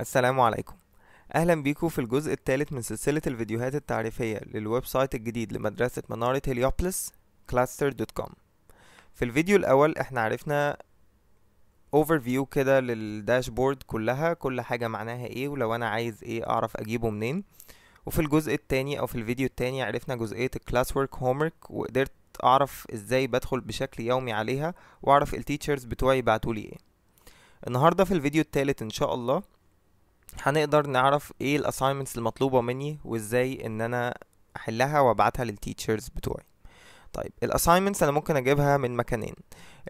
السلام عليكم اهلا بيكم في الجزء الثالث من سلسله الفيديوهات التعريفيه للويب سايت الجديد لمدرسه مناره هليوبلس cluster.com في الفيديو الاول احنا عرفنا اوفر فيو كده للداشبورد كلها كل حاجه معناها ايه ولو انا عايز ايه اعرف اجيبه منين وفي الجزء الثاني او في الفيديو الثاني عرفنا جزئيه الكلاس ورك هومورك وقدرت اعرف ازاي بدخل بشكل يومي عليها واعرف التيتشرز بتوعي بعتولي ايه النهارده في الفيديو الثالث ان شاء الله هنقدر نعرف ايه الاساينمنتس المطلوبه مني وازاي ان انا احلها وابعتها للتيتشرز بتوعي طيب الاساينمنتس انا ممكن اجيبها من مكانين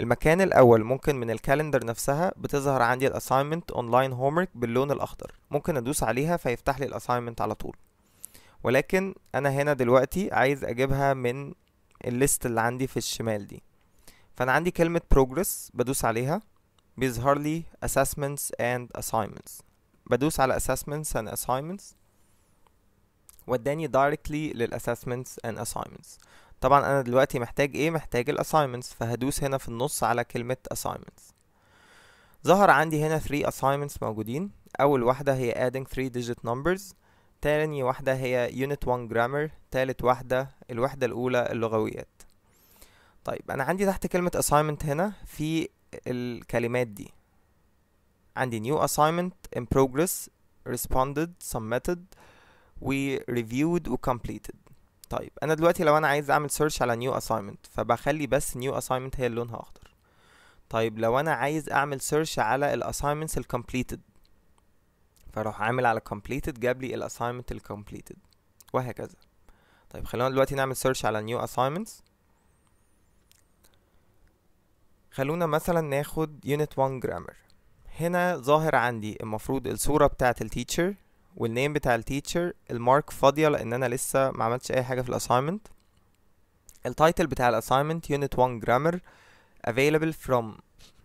المكان الاول ممكن من الكالندر نفسها بتظهر عندي الاساينمنت اونلاين هومورك باللون الاخضر ممكن ادوس عليها فيفتح لي الاساينمنت على طول ولكن انا هنا دلوقتي عايز اجيبها من الليست اللي عندي في الشمال دي فانا عندي كلمه progress بدوس عليها بيظهر لي assessments and assignments بدوس على assessments and assignments وداني directly لل assessments and assignments طبعا انا دلوقتي محتاج ايه محتاج ال assignments فهدوس هنا في النص على كلمة assignments ظهر عندي هنا 3 assignments موجودين اول واحدة هي adding 3 digit numbers تاني واحدة هي unit 1 grammar تالت واحدة الوحدة الاولى اللغويات طيب انا عندي تحت كلمة assignment هنا في الكلمات دي عندي new assignment in progress responded submitted و reviewed و completed طيب انا دلوقتي لو انا عايز اعمل search على new assignment فبخلي بس new assignment هي اللونها اخضر طيب لو انا عايز اعمل search على ال assignments ال completed فاروح عامل على completed جابلي ال assignment ال completed وهكذا طيب خلونا دلوقتي نعمل search على new assignments خلونا مثلا ناخد unit 1 grammar هنا ظاهر عندي المفروض الصورة بتاعة التيتشر والنيم بتاع التيتشر المارك فاضية لأن أنا لسه ما عملتش أي حاجة في الأسايمنت التايتل بتاع الأسايمنت يونت 1 جرامر available from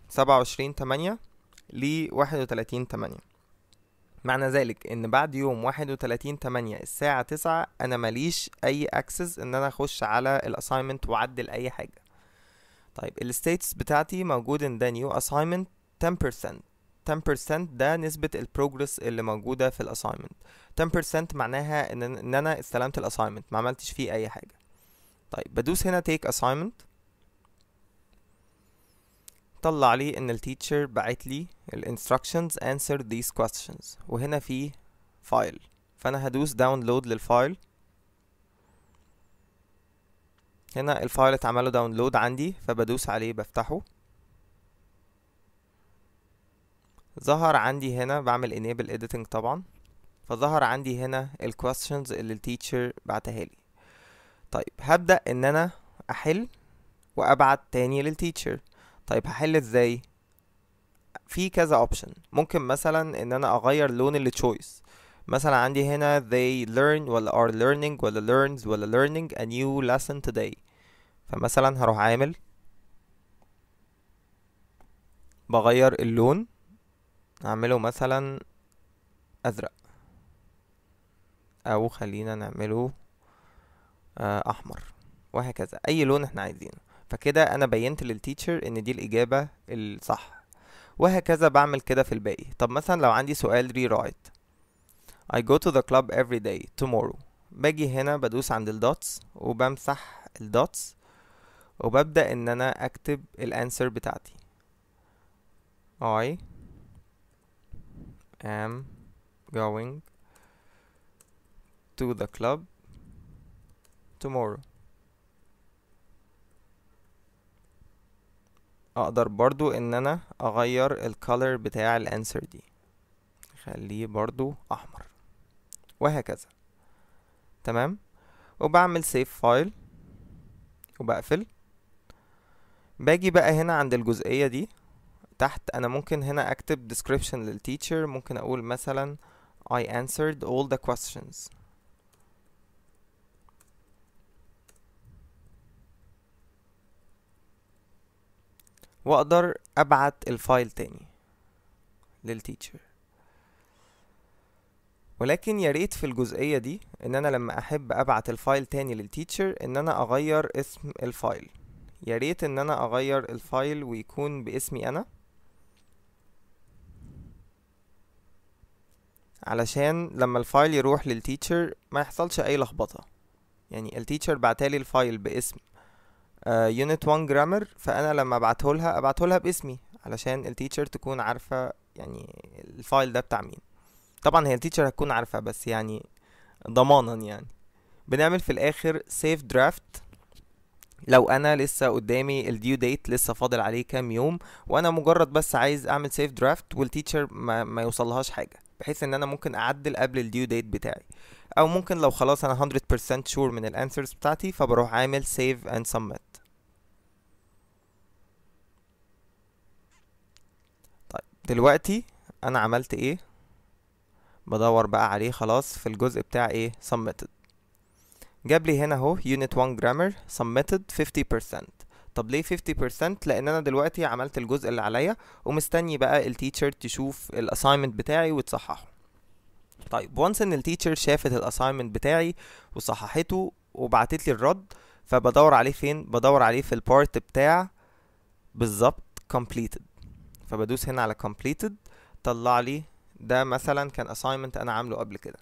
27 8 ل 31 8 معنى ذلك ان بعد يوم 31 8 الساعة 9 انا ماليش اي اكسس ان انا اخش على الاسايمنت واعدل اي حاجة طيب الستيتس بتاعتي موجود ان ده نيو اسايمنت 10% ده نسبة البروجرس اللي موجودة في الاساينمنت 10% معناها ان ان انا استلمت الاساينمنت ما عملتش فيه اي حاجة طيب بدوس هنا take assignment طلع لي ان التيتشر بعت لي ال instructions answer these questions وهنا في فايل فانا هدوس download للفايل هنا الفايل اتعمله داونلود عندي فبدوس عليه بفتحه ظهر عندي هنا بعمل enable editing طبعا فظهر عندي هنا ال questions اللي التيتشر بعتها لي طيب هبدأ ان انا احل وابعت تاني للتيتشر طيب هحل ازاي في كذا اوبشن ممكن مثلا ان انا اغير لون التشويس مثلا عندي هنا they learn ولا are learning ولا learns ولا learning a new lesson today فمثلا هروح عامل بغير اللون نعمله مثلا ازرق او خلينا نعمله آه، احمر وهكذا اي لون احنا عايزينه فكده انا بينت للتيتشر ان دي الاجابه الصح وهكذا بعمل كده في الباقي طب مثلا لو عندي سؤال ري رايت I go to the club every day tomorrow باجي هنا بدوس عند الدوتس وبمسح الدوتس وببدأ ان انا اكتب الانسر بتاعتي I am going to the club tomorrow اقدر برضو ان انا اغير الكالر بتاع الانسر دي اخليه برضو احمر وهكذا تمام وبعمل سيف فايل وبقفل باجي بقى هنا عند الجزئية دي تحت انا ممكن هنا اكتب description للتيتشر ممكن اقول مثلا I answered all the questions واقدر ابعت الفايل تاني للتيتشر ولكن يا ريت في الجزئية دي ان انا لما احب ابعت الفايل تاني للتيتشر ان انا اغير اسم الفايل يا ريت ان انا اغير الفايل ويكون باسمي انا علشان لما الفايل يروح للتيتشر ما يحصلش اي لخبطه يعني التيتشر بعتالي الفايل باسم يونت 1 جرامر فانا لما ابعتهولها ابعتهولها باسمي علشان التيتشر تكون عارفه يعني الفايل ده بتاع مين طبعا هي التيتشر هتكون عارفه بس يعني ضمانا يعني بنعمل في الاخر سيف درافت لو انا لسه قدامي الديو ديت لسه فاضل عليه كام يوم وانا مجرد بس عايز اعمل سيف درافت والتيتشر ما, ما يوصلهاش حاجه بحيث ان انا ممكن اعدل قبل الديو ديت بتاعي او ممكن لو خلاص انا 100% شور من الانسرز بتاعتي فبروح عامل save and submit طيب دلوقتي انا عملت ايه بدور بقى عليه خلاص في الجزء بتاع ايه submitted جاب لي هنا اهو unit 1 grammar submitted 50% طب ليه 50% لان انا دلوقتي عملت الجزء اللي عليا ومستني بقى التيتشر تشوف الاساينمنت بتاعي وتصححه طيب وانس ان التيتشر شافت الاساينمنت بتاعي وصححته وبعتت لي الرد فبدور عليه فين بدور عليه في البارت بتاع بالظبط completed فبدوس هنا على completed طلع لي ده مثلا كان assignment انا عامله قبل كده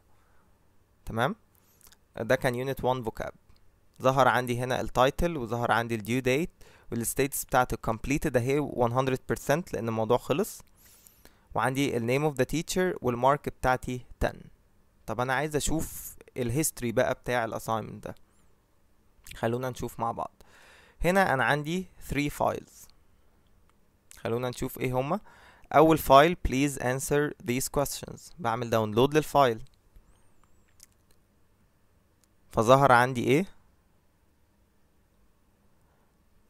تمام ده كان unit 1 vocab ظهر عندي هنا التايتل وظهر عندي الديو ديت والستيتس بتاعت completed اهي 100% لان الموضوع خلص وعندي name of the teacher والمارك بتاعتي 10 طب انا عايز اشوف الهيستوري بقى بتاع الاساينمنت ده خلونا نشوف مع بعض هنا انا عندي 3 files خلونا نشوف ايه هما اول file please answer these questions بعمل download للفايل فظهر عندي ايه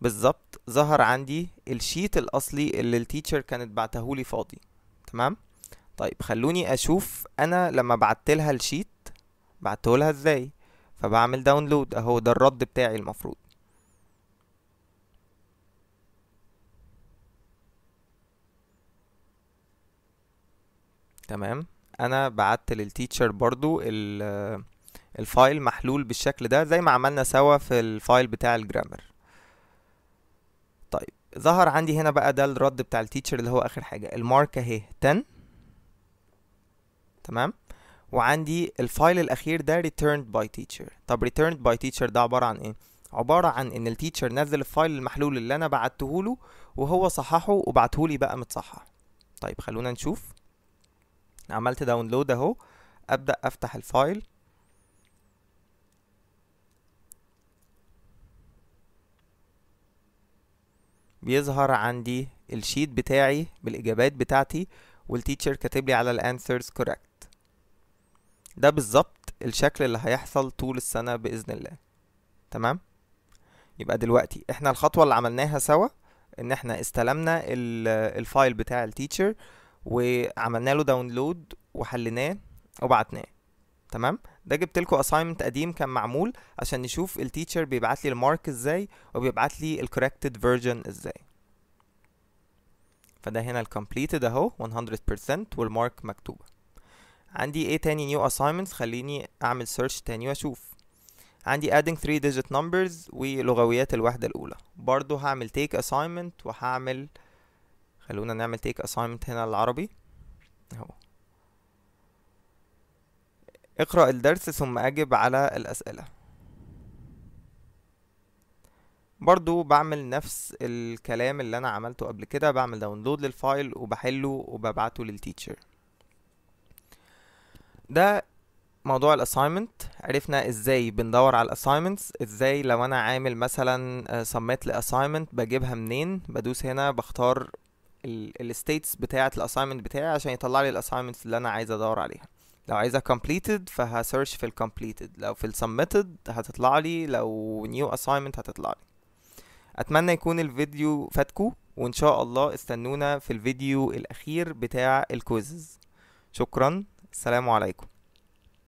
بالظبط ظهر عندي الشيت الاصلي اللي التيتشر كانت بعتهولي فاضي تمام طيب خلوني اشوف انا لما بعتلها الشيت بعتهولها ازاي فبعمل داونلود اهو ده الرد بتاعي المفروض تمام انا بعت للتيتشر برضو الفايل محلول بالشكل ده زي ما عملنا سوا في الفايل بتاع الجرامر ظهر عندي هنا بقى ده الرد بتاع التيتشر اللي هو اخر حاجه المارك اهي 10 تمام وعندي الفايل الاخير ده returned by teacher طب returned by teacher ده عباره عن ايه عباره عن ان التيتشر نزل الفايل المحلول اللي انا بعته له وهو صححه وبعته لي بقى متصحح طيب خلونا نشوف عملت داونلود اهو ابدا افتح الفايل بيظهر عندي الشيت بتاعي بالاجابات بتاعتي والتيتشر كاتب لي على الانسرز كوركت ده بالظبط الشكل اللي هيحصل طول السنه باذن الله تمام يبقى دلوقتي احنا الخطوه اللي عملناها سوا ان احنا استلمنا الفايل بتاع التيتشر وعملنا له داونلود وحليناه وبعتناه تمام ده جبت لكم assignment قديم كان معمول عشان نشوف التيتشر بيبعت لي المارك ازاي وبيبعت لي الكوركتد فيرجن ازاي فده هنا الكومبليتد اهو 100% والمارك مكتوبه عندي ايه تاني نيو assignments خليني اعمل search تاني واشوف عندي adding 3 digit numbers ولغويات الوحدة الأولى برضو هعمل take assignment وهعمل خلونا نعمل take assignment هنا العربي اهو اقرأ الدرس ثم أجب على الأسئلة برضو بعمل نفس الكلام اللي أنا عملته قبل كده بعمل داونلود للفايل وبحله وببعته للتيتشر ده موضوع الاسايمنت عرفنا ازاي بندور على الاسايمنتس ازاي لو انا عامل مثلا سميت آه، لاسايمنت بجيبها منين بدوس هنا بختار الستيتس بتاعه الاسايمنت بتاعي عشان يطلع لي الاسايمنتس اللي انا عايز ادور عليها لو عايزها completed search في ال completed لو في ال submitted هتطلع لي لو new assignment هتطلع لي اتمنى يكون الفيديو فاتكو وان شاء الله استنونا في الفيديو الاخير بتاع الكوزز شكرا السلام عليكم